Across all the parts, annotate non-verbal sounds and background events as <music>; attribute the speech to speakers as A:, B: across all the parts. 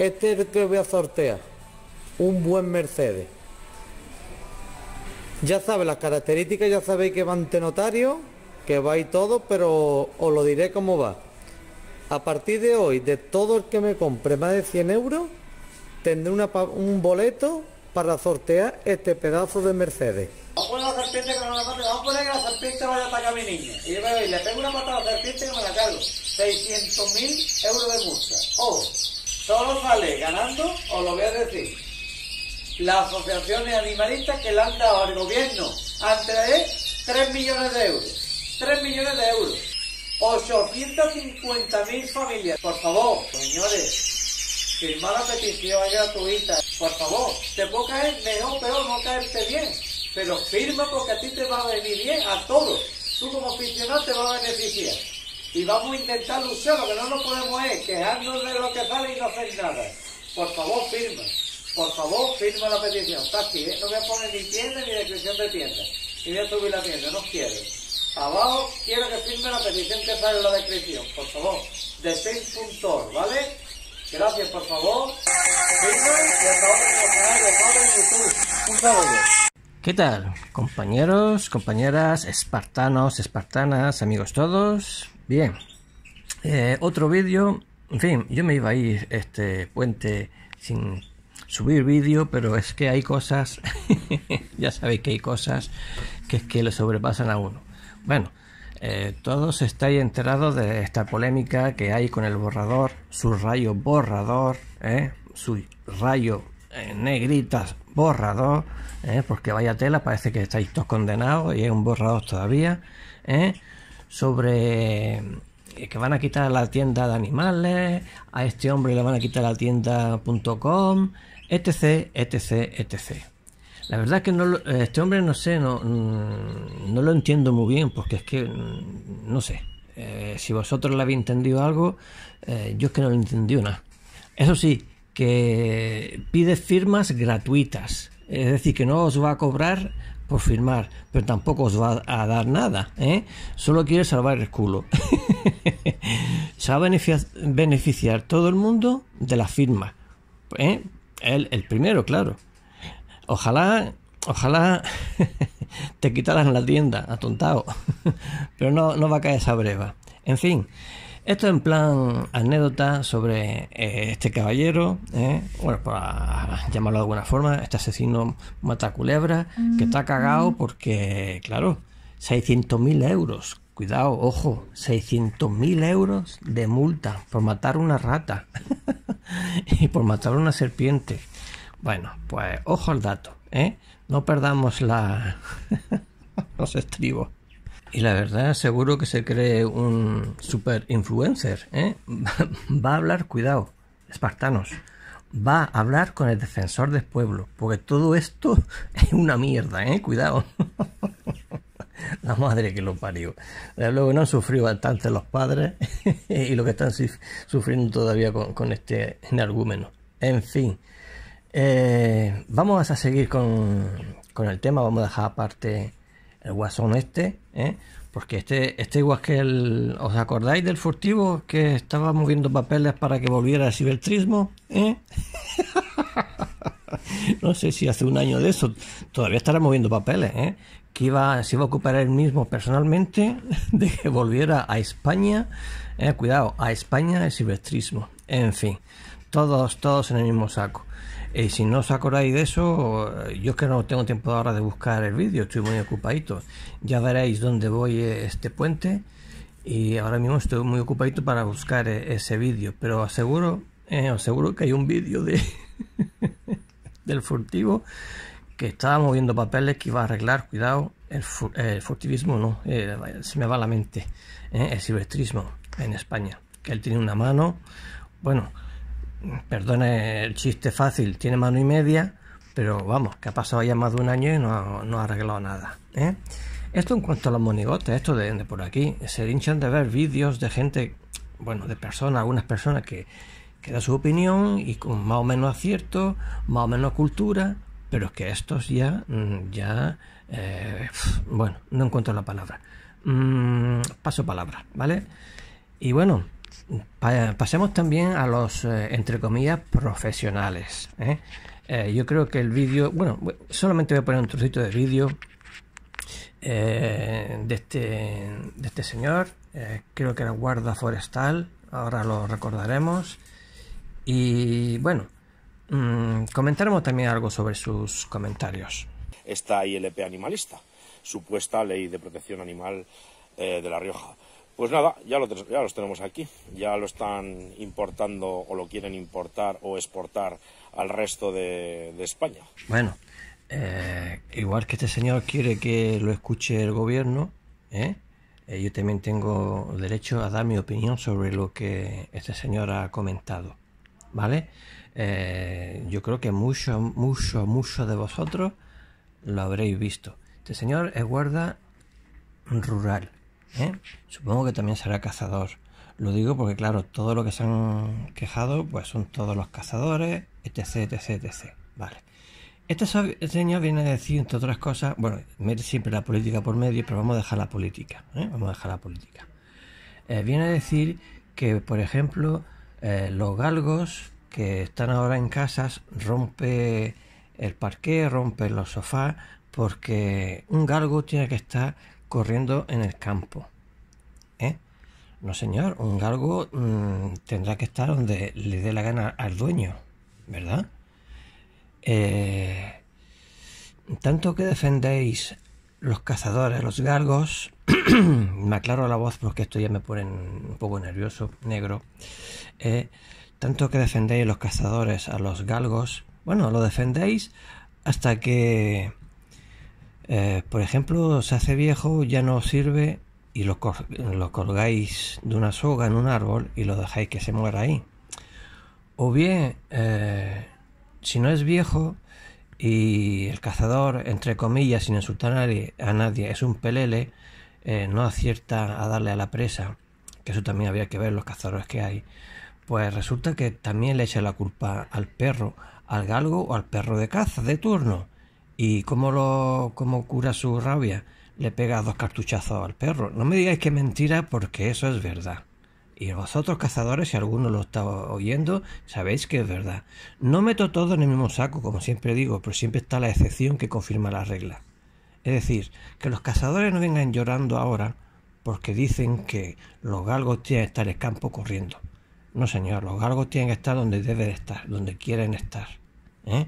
A: Este es el que voy a sortear. Un buen Mercedes. Ya sabéis las características, ya sabéis que va ante notario, que va y todo, pero os lo diré cómo va. A partir de hoy, de todo el que me compre más de 100 euros, tendré una, un boleto para sortear este pedazo de Mercedes. Vamos a poner la serpiente que no la corte, vamos a poner que la serpiente vaya a atacar a mi niña. Y yo me doy, le pego una patada a la serpiente y me la cargo. 600.000 euros de multa. Ojo solo sale ganando, os lo voy a decir. Las asociaciones animalistas que le han dado al gobierno han traído 3 millones de euros. 3 millones de euros. 850.000 familias. Por favor, señores, firma la petición gratuita. Por favor, te puedo caer mejor, peor, no caerte bien. Pero firma porque a ti te va a venir bien, a todos. Tú como aficionado te va a beneficiar. Y vamos a intentar lo que no lo podemos es quejarnos de lo que sale y no hacer nada. Por favor, firma. Por favor, firma la petición. Está aquí, ¿eh? no voy a poner ni tienda ni descripción de tienda. Y voy a subir la tienda, no quiero. Abajo quiero que firme la petición que sale en la descripción, por favor. De puntos, ¿vale? Gracias, por favor. Firma y hasta ahora en el canal de YouTube. Un saludo.
B: ¿Qué tal, compañeros, compañeras, espartanos, espartanas, amigos todos? Bien, eh, otro vídeo, en fin, yo me iba a ir este puente sin subir vídeo, pero es que hay cosas, <laughs> ya sabéis que hay cosas que es que le sobrepasan a uno. Bueno, eh, todos estáis enterados de esta polémica que hay con el borrador, su rayo borrador, ¿eh? su rayo negritas borrador, porque vaya tela, parece que estáis todos condenados y es un borrador todavía. ¿eh? sobre eh, que van a quitar la tienda de animales, a este hombre le van a quitar la tienda.com, etc, etc, etc. La verdad es que no, este hombre no sé, no, mm, no lo entiendo muy bien, porque es que mm, no sé. Eh, si vosotros le habéis entendido algo, eh, yo es que no lo entendí nada. Eso sí, que pide firmas gratuitas. Es decir, que no os va a cobrar por firmar, pero tampoco os va a dar nada. ¿eh? Solo quiere salvar el culo. <laughs> Se va a beneficiar, todo el mundo de la firma. ¿eh? el primero, claro. Ojalá, ojalá <laughs> te en la tienda, atontado. <laughs> pero no, no va a caer esa breva. En fin. Esto en plan anécdota sobre eh, este caballero, eh, bueno, para ah, llamarlo de alguna forma, este asesino mata que está cagado porque, claro, 600.000 euros, cuidado, ojo, 600.000 euros de multa por matar una rata <laughs> y por matar una serpiente. Bueno, pues ojo al dato, ¿eh? No perdamos la... <laughs> los estribos. Y la verdad, seguro que se cree un super influencer. ¿eh? <laughs> Va a hablar, cuidado, espartanos. Va a hablar con el defensor del pueblo. Porque todo esto <laughs> es una mierda, ¿eh? Cuidado. <laughs> la madre que lo parió. luego no han sufrido bastante los padres y lo que están sufriendo todavía con, este energúmeno. En fin, eh, vamos a seguir con, con, el tema, vamos a dejar aparte el guasón este ¿eh? Porque este, este igual que el. ¿Os acordáis del furtivo que estaba moviendo papeles para que volviera el cibertrismo? ¿Eh? <laughs> no sé si hace un año de eso todavía estará moviendo papeles, ¿eh? Que iba, se iba a ocupar él mismo personalmente <laughs> de que volviera a España. cuidado, a España el cibertrismo. En fin, todos, todos en el mismo saco. Eh, si no os acordáis de eso, yo es que no tengo tiempo ahora de buscar el vídeo, estoy muy ocupadito. Ya veréis dónde voy eh, este puente y ahora mismo estoy muy ocupadito para buscar eh, ese vídeo, pero aseguro, eh, aseguro que hay un vídeo de <laughs> del furtivo que estaba moviendo papeles que iba a arreglar, cuidado, el, furtivismo no, eh, se me va la mente, el silvestrismo en España, que él tiene una mano, bueno, perdone el chiste fácil, tiene mano y media, pero vamos, que ha pasado ya más de un año y no, no ha arreglado nada. ¿eh? Esto en cuanto a los monigotes, esto de, por aquí, se hinchan de ver vídeos de gente, bueno, de personas, algunas personas que, que da su opinión y con más o menos acierto, más o menos cultura, pero es que estos ya, mm, ya, eh, bueno, no encuentro la palabra. Mm, paso palabra, ¿vale? Y bueno, pasemos también a los, eh, entre comillas, profesionales. ¿eh? Eh, yo creo que el vídeo, bueno, solamente voy a poner un trocito de vídeo de, este, de este señor, creo que era guarda forestal, ahora lo recordaremos. Y bueno, mm, comentaremos también algo sobre sus comentarios.
A: Esta ILP animalista, supuesta ley de protección animal de La Rioja pues nada, ya, lo, los tenemos aquí, ya lo están importando o lo quieren importar o exportar al resto de, España.
B: Bueno, eh, igual que este señor quiere que lo escuche el gobierno, ¿eh? Eh, yo también tengo derecho a dar mi opinión sobre lo que este señor ha comentado. ¿Vale? yo creo que mucho, mucho, mucho de vosotros lo habréis visto. Este señor es guarda rural. ¿eh? Supongo que también será cazador. Lo digo porque, claro, todo lo que se han quejado, pues son todos los cazadores, etc, etc, etc. Vale. Este, este señor viene a decir, entre otras cosas, bueno, mete siempre la política por medio, pero vamos a dejar la política, ¿eh? vamos a dejar la política. Eh, viene a decir que, por ejemplo, los galgos que están ahora en casas rompe el parque rompe los sofás, porque un galgo tiene que estar corriendo en el campo. ¿Eh? No, señor, un galgo mm, tendrá que estar donde le dé la gana al dueño, ¿verdad? Eh, tanto que defendéis los cazadores, los galgos, <clears throat> me aclaro la voz porque esto ya me pone un poco nervioso, negro. Eh, tanto que defendéis los cazadores a los galgos, bueno, lo defendéis hasta que eh, por ejemplo, se hace viejo, ya no sirve y lo, colgáis de una soga en un árbol y lo dejáis que se muera ahí. O bien, eh, si no es viejo y el cazador, entre comillas, sin insultar a nadie, es un pelele, eh, no acierta a darle a la presa, que eso también había que ver los cazadores que hay, pues resulta que también le echa la culpa al perro, al galgo o al perro de caza de turno. ¿Y cómo, lo, cura su rabia? Le pega dos cartuchazos al perro. No me digáis que mentira porque eso es verdad. Y vosotros cazadores, si alguno lo está oyendo, sabéis que es verdad. No meto todo en el mismo saco, como siempre digo, pero siempre está la excepción que confirma la regla. Es decir, que los cazadores no vengan llorando ahora porque dicen que los galgos tienen que estar en el campo corriendo. No, señor, los galgos tienen que estar donde deben estar, donde quieren estar. ¿eh?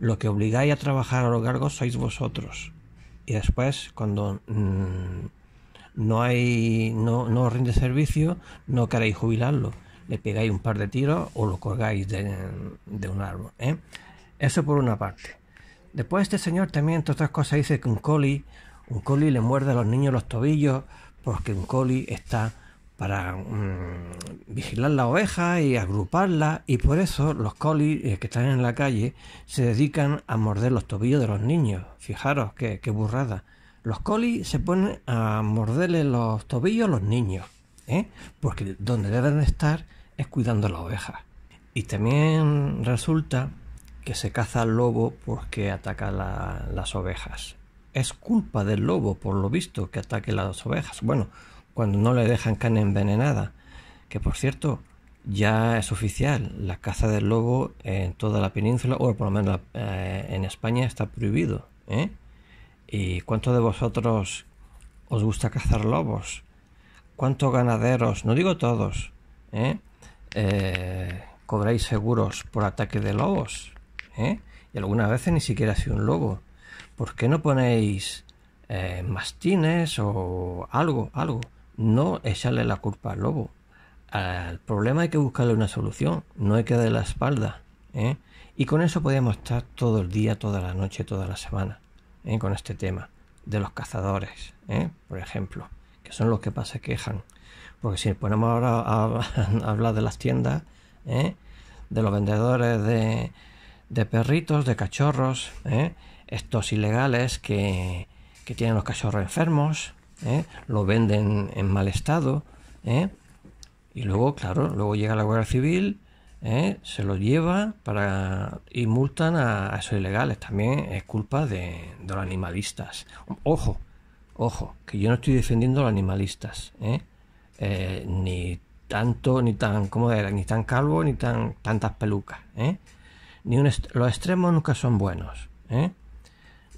B: Lo que obligáis a trabajar a los largo sois vosotros. Y después, cuando mm, no hay no, rinde servicio, no queréis jubilarlo. Le pegáis un par de tiros o lo colgáis de, un árbol. ¿eh? Eso por una parte. Después este señor también, entre otras cosas, dice que un coli, un coli le muerde a los niños los tobillos porque un coli está para mm, vigilar la oveja y agruparla y por eso los colis eh, que están en la calle se dedican a morder los tobillos de los niños. Fijaros qué, qué burrada. Los colis se ponen a morderle los tobillos a los niños, ¿eh? porque donde deben estar es cuidando las ovejas. Y también resulta que se caza al lobo porque ataca las ovejas. Es culpa del lobo, por lo visto, que ataque las ovejas. Bueno, cuando no le dejan carne envenenada. Que por cierto, ya es oficial, la caza del lobo en toda la península, o por lo menos eh, en España, está prohibido. ¿eh? ¿Y cuántos de vosotros os gusta cazar lobos? ¿Cuántos ganaderos, no digo todos, ¿eh? cobráis seguros por ataque de lobos? Y algunas veces ni siquiera ha sido un lobo. ¿Por qué no ponéis mastines o algo, algo? no echarle la culpa al lobo. Al problema hay que buscarle una solución, no hay que darle la espalda. ¿eh? Y con eso podemos estar todo el día, toda la noche, toda la semana, ¿eh? con este tema de los cazadores, ¿eh? por ejemplo, que son los que más se quejan. Porque si ponemos ahora a, <laughs> hablar de las tiendas, de los vendedores de, perritos, de cachorros, estos ilegales que tienen los cachorros enfermos, ¿eh? lo venden en mal estado, ¿eh? y luego, claro, luego llega la guerra Civil, ¿eh? se lo lleva para y multan a, esos ilegales. También es culpa de, los animalistas. Ojo, ojo, que yo no estoy defendiendo a los animalistas, ni tanto, ni tan, como era? Ni tan calvo, ni tan tantas pelucas, ni los extremos nunca son buenos,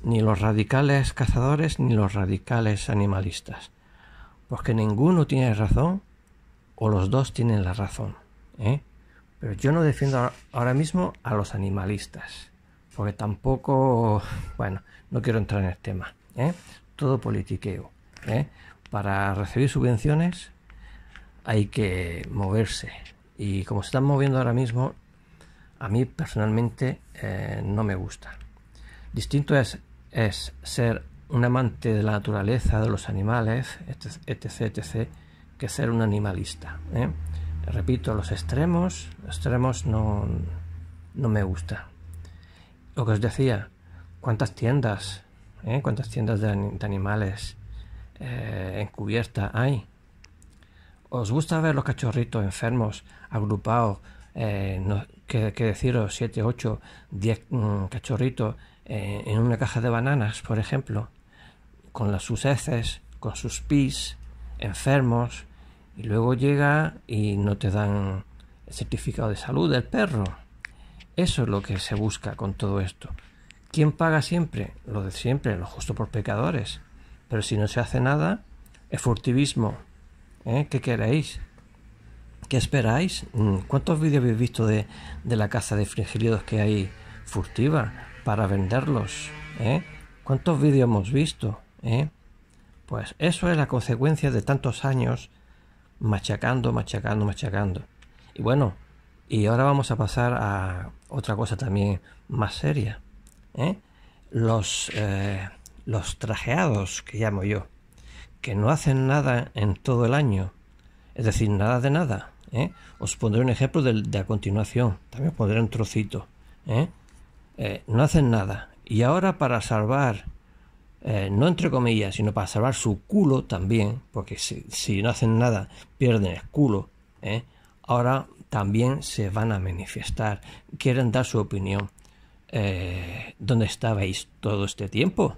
B: ni los radicales cazadores ni los radicales animalistas, porque ninguno tiene razón o los dos tienen la razón. ¿eh? Pero yo no defiendo ahora mismo a los animalistas, porque tampoco, bueno, no quiero entrar en el tema. ¿eh? Todo politiqueo. ¿eh? Para recibir subvenciones hay que moverse. Y como se están moviendo ahora mismo, a mí personalmente eh, no me gusta. Distinto es es ser un amante de la naturaleza, de los animales, etc., etc., que ser un animalista. ¿eh? Repito, los extremos, los extremos no, no me gusta. Lo que os decía, cuántas tiendas, ¿eh? cuántas tiendas de, animales eh, en cubierta hay. ¿Os gusta ver los cachorritos enfermos agrupados? que, deciros 7, 8, 10 cachorritos eh, en una caja de bananas, por ejemplo, con las, sus heces, con sus pis, enfermos, y luego llega y no te dan el certificado de salud del perro. Eso es lo que se busca con todo esto. ¿Quién paga siempre? Lo de siempre, lo justo por pecadores. Pero si no se hace nada, es furtivismo. ¿Eh? ¿Qué queréis? ¿Qué esperáis? Mm, ¿Cuántos vídeos habéis visto de, la caza de fringilidos que hay furtiva? para venderlos. ¿eh? ¿Cuántos vídeos hemos visto? ¿eh? Pues eso es la consecuencia de tantos años machacando, machacando, machacando. Y bueno, y ahora vamos a pasar a otra cosa también más seria. ¿eh? Los, eh, los trajeados, que llamo yo, que no hacen nada en todo el año. Es decir, nada de nada. ¿eh? Os pondré un ejemplo de, a continuación. También pondré un trocito. ¿eh? Eh, no hacen nada. Y ahora para salvar, eh, no entre comillas, sino para salvar su culo también, porque si, no hacen nada pierden el culo, eh, ahora también se van a manifestar, quieren dar su opinión. ¿Dónde estabais todo este tiempo?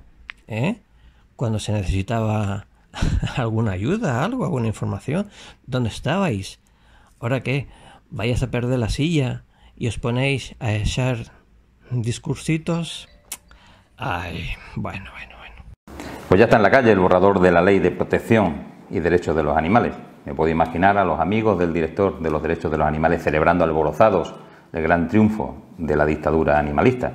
B: Cuando se necesitaba <laughs> alguna ayuda, algo, alguna información, ¿dónde estabais? ¿Ahora que ¿Vayas a perder la silla y os ponéis a echar discursitos. Ay, bueno, bueno,
C: bueno. Pues ya está en la calle el borrador de la ley de protección y derechos de los animales. Me puedo imaginar a los amigos del director de los derechos de los animales celebrando alborozados el gran triunfo de la dictadura animalista.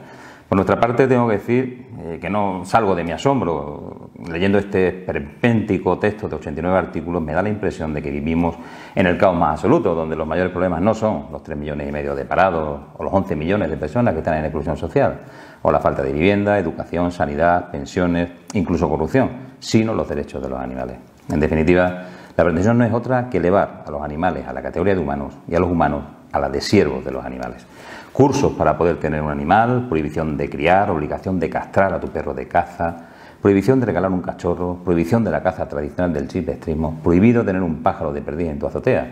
C: Por nuestra parte, tengo que decir eh, que no salgo de mi asombro leyendo este perpéntico texto de 89 artículos, me da la impresión de que vivimos en el caos más absoluto, donde los mayores problemas no son los 3 millones y medio de parados o los 11 millones de personas que están en exclusión social, o la falta de vivienda, educación, sanidad, pensiones, incluso corrupción, sino los derechos de los animales. En definitiva, la pretensión no es otra que elevar a los animales a la categoría de humanos y a los humanos a la de siervos de los animales. Cursos para poder tener un animal, prohibición de criar, obligación de castrar a tu perro de caza, Prohibición de regalar un cachorro, prohibición de la caza tradicional del extremo, prohibido tener un pájaro de perdida en tu azotea.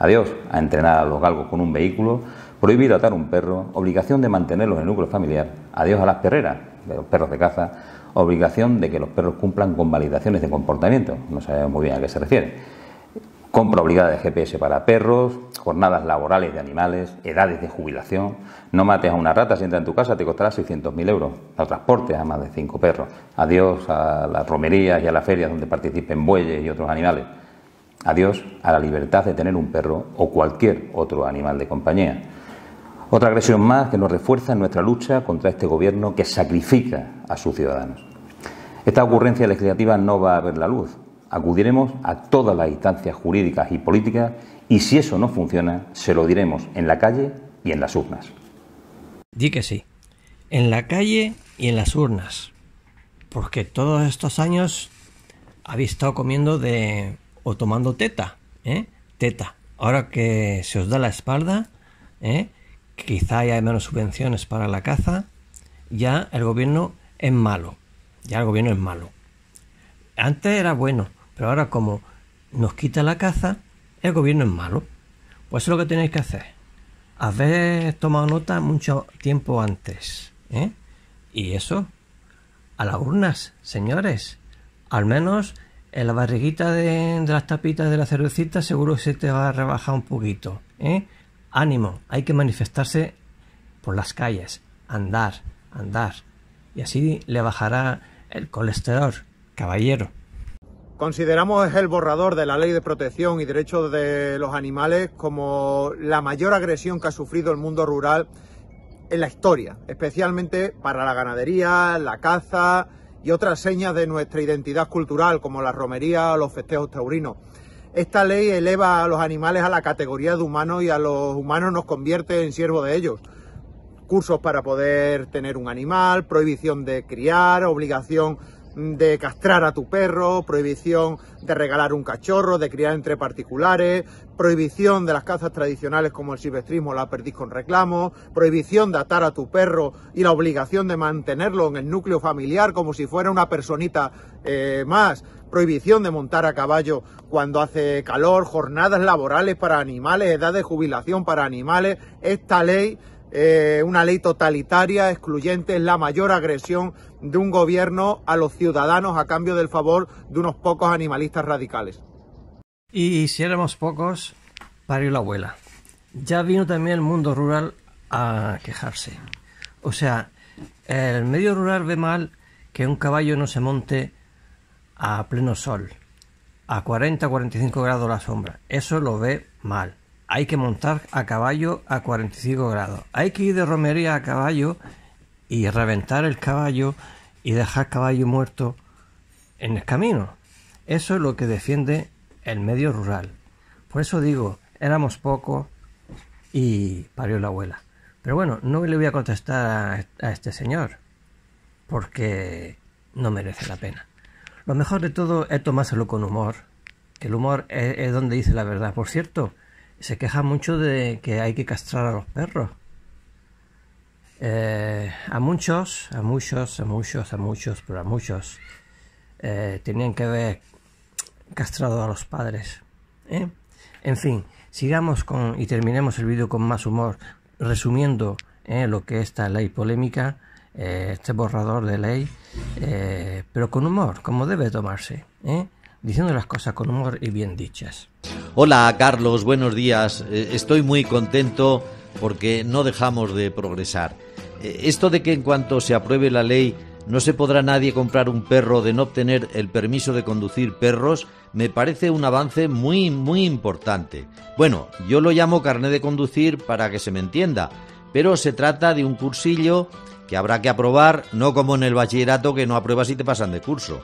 C: Adiós a entrenar a los galgos con un vehículo, prohibido atar un perro, obligación de mantenerlos en el núcleo familiar. Adiós a las perreras, de los perros de caza, obligación de que los perros cumplan con validaciones de comportamiento. No sabemos muy bien a qué se refiere compra obligada de GPS para perros, jornadas laborales de animales, edades de jubilación. No mates a una rata, si entra en tu casa te costará 600.000 euros. No transportes a más de cinco perros. Adiós a las romerías y a las ferias donde participen bueyes y otros animales. Adiós a la libertad de tener un perro o cualquier otro animal de compañía. Otra agresión más que nos refuerza en nuestra lucha contra este gobierno que sacrifica a sus ciudadanos. Esta ocurrencia legislativa no va a ver la luz, acudiremos a todas las instancias jurídicas y políticas y si eso no funciona, se lo diremos en la calle y en las urnas.
B: Di que sí, en la calle y en las urnas, porque todos estos años habéis estado comiendo de o tomando teta, ¿eh? Teta. Ahora que se os da la espalda, ¿eh? quizá haya menos subvenciones para la caza, ya el gobierno es malo. Ya el gobierno es malo. Antes era bueno, pero ahora como nos quita la caza, el gobierno es malo. Pues es lo que tenéis que hacer. habéis tomado nota mucho tiempo antes. ¿eh? Y eso, a las urnas, señores. Al menos en la barriguita de, las tapitas de la cervecita seguro se te va a rebajar un poquito. ¿eh? Ánimo, hay que manifestarse por las calles, andar, andar. Y así le bajará el colesterol, caballero.
D: Consideramos el borrador de la Ley de Protección y Derechos de los Animales como la mayor agresión que ha sufrido el mundo rural en la historia, especialmente para la ganadería, la caza y otras señas de nuestra identidad cultural como la romería o los festejos taurinos. Esta ley eleva a los animales a la categoría de humanos y a los humanos nos convierte en siervos de ellos. Cursos para poder tener un animal, prohibición de criar, obligación de castrar a tu perro, prohibición de regalar un cachorro, de criar entre particulares, prohibición de las cazas tradicionales como el silvestrismo la perdiz con reclamo, prohibición de atar a tu perro y la obligación de mantenerlo en el núcleo familiar como si fuera una personita eh, más, prohibición de montar a caballo cuando hace calor, jornadas laborales para animales, edad de jubilación para animales, esta ley eh, una ley totalitaria, excluyente, es la mayor agresión de un gobierno a los ciudadanos a cambio del favor de unos pocos animalistas radicales. Y
B: si éramos pocos, parió la abuela. Ya vino también el mundo rural a quejarse. O sea, el medio rural ve mal que un caballo no se monte a pleno sol, a 40-45 grados la sombra. Eso lo ve mal hay que montar a caballo a 45 grados. Hay que ir de romería a caballo y reventar el caballo y dejar caballo muerto en el camino. Eso es lo que defiende el medio rural. Por eso digo, éramos pocos y parió la abuela. Pero bueno, no le voy a contestar a, este señor porque no merece la pena. Lo mejor de todo es tomárselo con humor, que el humor es donde dice la verdad. Por cierto, se queja mucho de que hay que castrar a los perros. Eh, a muchos, a muchos, a muchos, a muchos, pero a muchos eh, tenían que haber castrado a los padres. ¿eh? En fin, sigamos con y terminemos el vídeo con más humor, resumiendo lo que esta ley polémica, este borrador de ley, pero con humor, como debe tomarse, diciendo las cosas con humor y bien dichas.
A: Hola Carlos, buenos días. Eh, estoy muy contento porque no dejamos de progresar. Eh, esto de que en cuanto se apruebe la ley no se podrá nadie comprar un perro de no obtener el permiso de conducir perros me parece un avance muy, muy importante. Bueno, yo lo llamo carnet de conducir para que se me entienda, pero se trata de un cursillo que habrá que aprobar, no como en el bachillerato que no apruebas y te pasan de curso.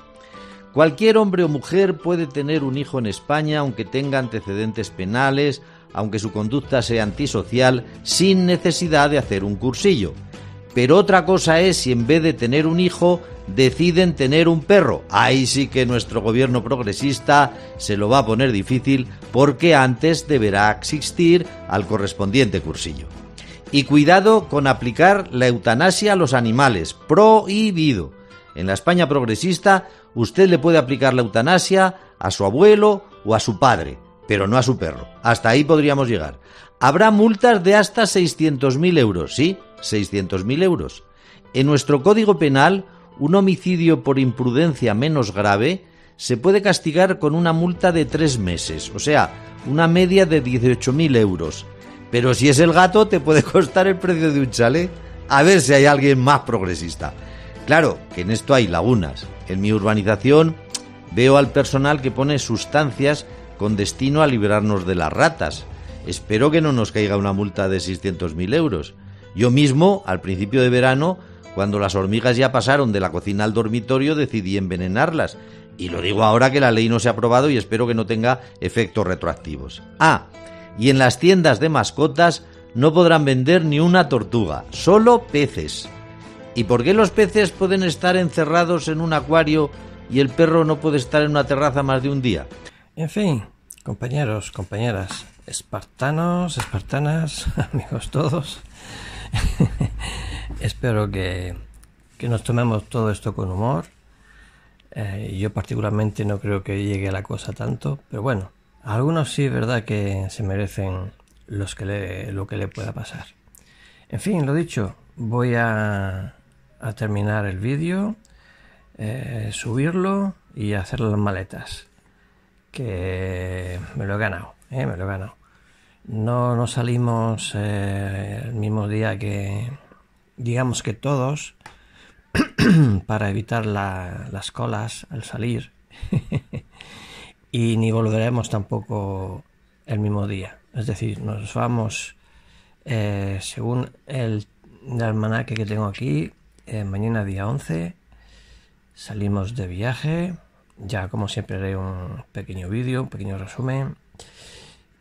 A: Cualquier hombre o mujer puede tener un hijo en España aunque tenga antecedentes penales, aunque su conducta sea antisocial, sin necesidad de hacer un cursillo. Pero otra cosa es si en vez de tener un hijo deciden tener un perro. Ahí sí que nuestro gobierno progresista se lo va a poner difícil porque antes deberá asistir al correspondiente cursillo. Y cuidado con aplicar la eutanasia a los animales, prohibido. En la España progresista, usted le puede aplicar la eutanasia a su abuelo o a su padre, pero no a su perro. Hasta ahí podríamos llegar. Habrá multas de hasta 600.000 euros, ¿sí? 600.000 euros. En nuestro Código Penal, un homicidio por imprudencia menos grave se puede castigar con una multa de tres meses, o sea, una media de 18.000 euros. Pero si es el gato, te puede <laughs> costar el precio de un chalet. A ver si hay alguien más progresista. Claro que en esto hay lagunas. En mi urbanización veo al personal que pone sustancias con destino a librarnos de las ratas. Espero que no nos caiga una multa de 600.000 euros. Yo mismo, al principio de verano, cuando las hormigas ya pasaron de la cocina al dormitorio, decidí envenenarlas. Y lo digo ahora que la ley no se ha aprobado y espero que no tenga efectos retroactivos. Ah, y en las tiendas de mascotas no podrán vender ni una tortuga, solo peces. ¿Y por qué los peces pueden estar encerrados en un acuario y el perro no puede estar en una terraza más de un día? En fin, compañeros, compañeras,
B: espartanos, espartanas, <laughs> amigos todos, <laughs> espero que, nos tomemos todo esto con humor. Eh, yo particularmente no creo que llegue a la cosa tanto, pero bueno, algunos sí verdad que se merecen los que lo que le pueda pasar. En fin, lo dicho, voy a a terminar el vídeo, eh, subirlo y hacer las maletas. Que me lo he ganado, eh, me lo he ganado. No, no salimos eh, el mismo día que, digamos que todos, <clears throat> para evitar la, las colas al salir. <laughs> y ni volveremos tampoco el mismo día. Es decir, nos vamos según el, el almanaque que tengo aquí, eh, mañana día 11 salimos de viaje. Ya como siempre haré un pequeño vídeo, un pequeño resumen.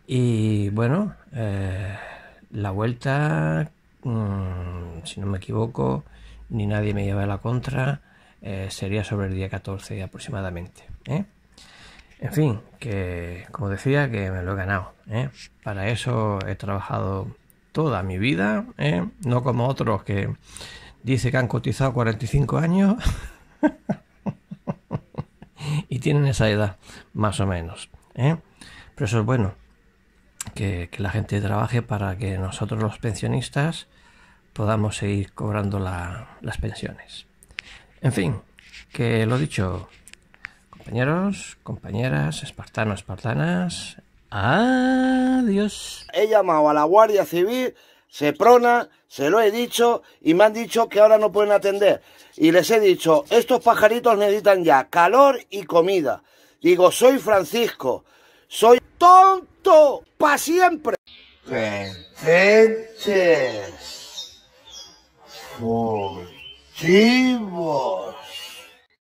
B: Y bueno, eh, la vuelta, mm, si no me equivoco, ni nadie me lleva a la contra, eh, sería sobre el día 14 aproximadamente. En fin, que como decía, que me lo he ganado. Para eso he trabajado toda mi vida, no como otros que Dice que han cotizado 45 años <laughs> y tienen esa edad, más o menos. ¿eh? Pero eso es bueno, que, la gente trabaje para que nosotros los pensionistas podamos seguir cobrando las pensiones. En fin, que lo dicho, compañeros, compañeras, espartanos, espartanas,
A: adiós. He llamado a la Guardia Civil se prona se lo he dicho y me han dicho que ahora no pueden atender. Y les he dicho, estos pajaritos necesitan ya calor y comida. Digo, soy Francisco, soy tonto para siempre.